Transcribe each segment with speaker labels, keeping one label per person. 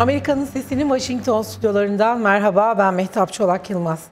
Speaker 1: Amerika'nın sesinin Washington stüdyolarından merhaba ben Mehtap Çolak Yılmaz.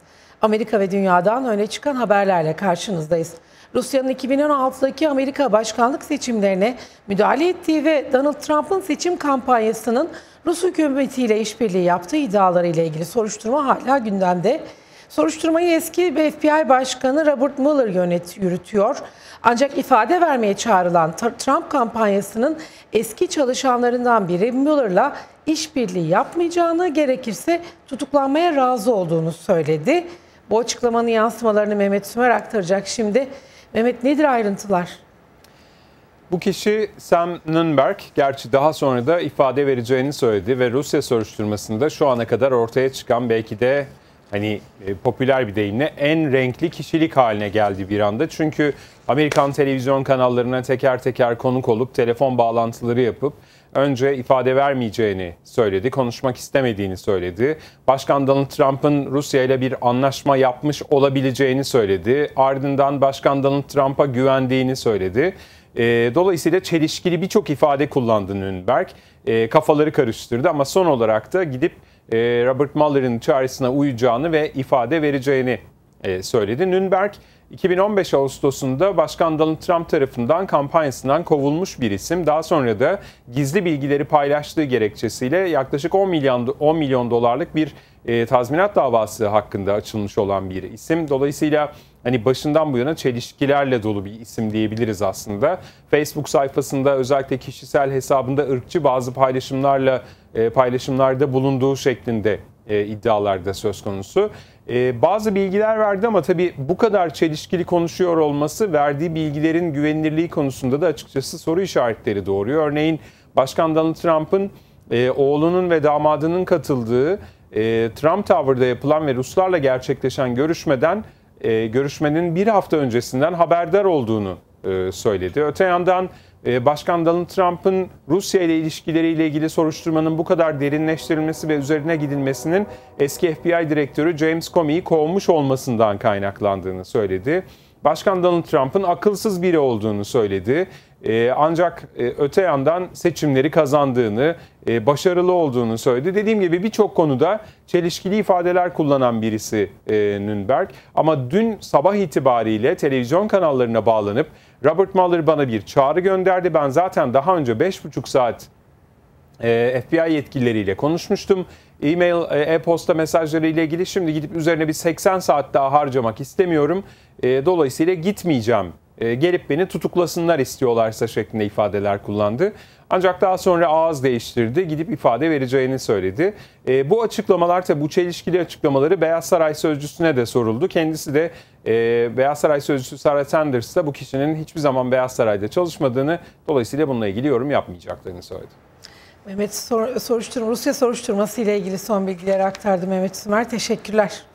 Speaker 1: Amerika ve dünyadan öne çıkan haberlerle karşınızdayız. Rusya'nın 2016'daki Amerika başkanlık seçimlerine müdahale ettiği ve Donald Trump'ın seçim kampanyasının Rus hükümetiyle işbirliği yaptığı iddialarıyla ilgili soruşturma hala gündemde. Soruşturmayı eski FBI Başkanı Robert Mueller yönet, yürütüyor. Ancak ifade vermeye çağrılan Trump kampanyasının eski çalışanlarından biri Mueller'la işbirliği yapmayacağını, gerekirse tutuklanmaya razı olduğunu söyledi. Bu açıklamanın yansımalarını Mehmet Sümer aktaracak şimdi. Mehmet nedir ayrıntılar?
Speaker 2: Bu kişi Sam Nunberg gerçi daha sonra da ifade vereceğini söyledi ve Rusya soruşturmasında şu ana kadar ortaya çıkan belki de hani e, popüler bir deyimle en renkli kişilik haline geldi bir anda. Çünkü Amerikan televizyon kanallarına teker teker konuk olup telefon bağlantıları yapıp önce ifade vermeyeceğini söyledi, konuşmak istemediğini söyledi. Başkan Donald Trump'ın Rusya ile bir anlaşma yapmış olabileceğini söyledi. Ardından Başkan Donald Trump'a güvendiğini söyledi. Ee, dolayısıyla çelişkili birçok ifade kullandı Nürnberg. Ee, kafaları karıştırdı ama son olarak da gidip e, Robert Mueller'ın çağrısına uyacağını ve ifade vereceğini e, söyledi. Nürnberg 2015 Ağustos'unda Başkan Donald Trump tarafından kampanyasından kovulmuş bir isim. Daha sonra da gizli bilgileri paylaştığı gerekçesiyle yaklaşık 10 milyon 10 milyon dolarlık bir e, tazminat davası hakkında açılmış olan bir isim. Dolayısıyla hani başından bu yana çelişkilerle dolu bir isim diyebiliriz aslında. Facebook sayfasında özellikle kişisel hesabında ırkçı bazı paylaşımlarla e, paylaşımlarda bulunduğu şeklinde e, iddialarda söz konusu. E, bazı bilgiler verdi ama tabii bu kadar çelişkili konuşuyor olması verdiği bilgilerin güvenilirliği konusunda da açıkçası soru işaretleri doğuruyor. Örneğin Başkan Donald Trump'ın e, oğlunun ve damadının katıldığı e, Trump Tower'da yapılan ve Ruslarla gerçekleşen görüşmeden e, görüşmenin bir hafta öncesinden haberdar olduğunu e, söyledi. Öte yandan e, Başkan Donald Trump'ın Rusya ile ilişkileriyle ilgili soruşturmanın bu kadar derinleştirilmesi ve üzerine gidilmesinin eski FBI direktörü James Comey'i kovmuş olmasından kaynaklandığını söyledi. Başkan Donald Trump'ın akılsız biri olduğunu söyledi. Ee, ancak e, öte yandan seçimleri kazandığını, e, başarılı olduğunu söyledi. Dediğim gibi birçok konuda çelişkili ifadeler kullanan birisi e, Nürnberg. Ama dün sabah itibariyle televizyon kanallarına bağlanıp Robert Mueller bana bir çağrı gönderdi. Ben zaten daha önce 5,5 saat FBI yetkilileriyle konuşmuştum. E-mail, e-posta mesajları ile ilgili şimdi gidip üzerine bir 80 saat daha harcamak istemiyorum. dolayısıyla gitmeyeceğim e, gelip beni tutuklasınlar istiyorlarsa şeklinde ifadeler kullandı. Ancak daha sonra ağız değiştirdi, gidip ifade vereceğini söyledi. E, bu açıklamalar tabi bu çelişkili açıklamaları Beyaz Saray Sözcüsü'ne de soruldu. Kendisi de e, Beyaz Saray Sözcüsü Sarah Sanders da bu kişinin hiçbir zaman Beyaz Saray'da çalışmadığını, dolayısıyla bununla ilgili yorum yapmayacaklarını söyledi.
Speaker 1: Mehmet sor, soruşturma, Rusya soruşturması ile ilgili son bilgileri aktardı Mehmet Sümer. Teşekkürler.